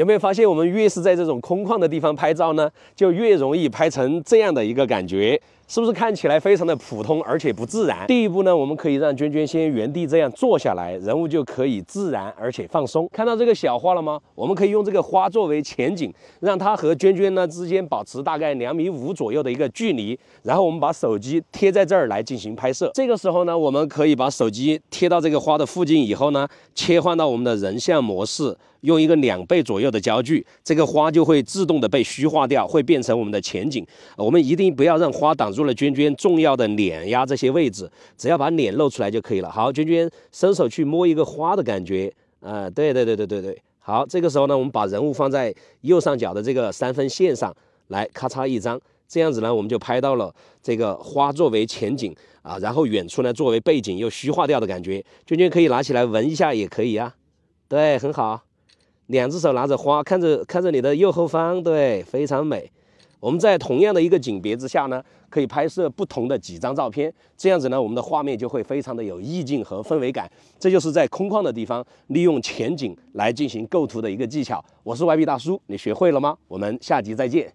有没有发现，我们越是在这种空旷的地方拍照呢，就越容易拍成这样的一个感觉。是不是看起来非常的普通，而且不自然？第一步呢，我们可以让娟娟先原地这样坐下来，人物就可以自然而且放松。看到这个小花了吗？我们可以用这个花作为前景，让它和娟娟呢之间保持大概两米五左右的一个距离。然后我们把手机贴在这儿来进行拍摄。这个时候呢，我们可以把手机贴到这个花的附近以后呢，切换到我们的人像模式，用一个两倍左右的焦距，这个花就会自动的被虚化掉，会变成我们的前景。我们一定不要让花挡。住。用了娟娟重要的碾压这些位置，只要把脸露出来就可以了。好，娟娟伸手去摸一个花的感觉啊，对对对对对对。好，这个时候呢，我们把人物放在右上角的这个三分线上来，咔嚓一张，这样子呢，我们就拍到了这个花作为前景啊，然后远处呢作为背景又虚化掉的感觉。娟娟可以拿起来闻一下也可以啊，对，很好，两只手拿着花，看着看着你的右后方，对，非常美。我们在同样的一个景别之下呢，可以拍摄不同的几张照片，这样子呢，我们的画面就会非常的有意境和氛围感。这就是在空旷的地方利用前景来进行构图的一个技巧。我是 YB 大叔，你学会了吗？我们下集再见。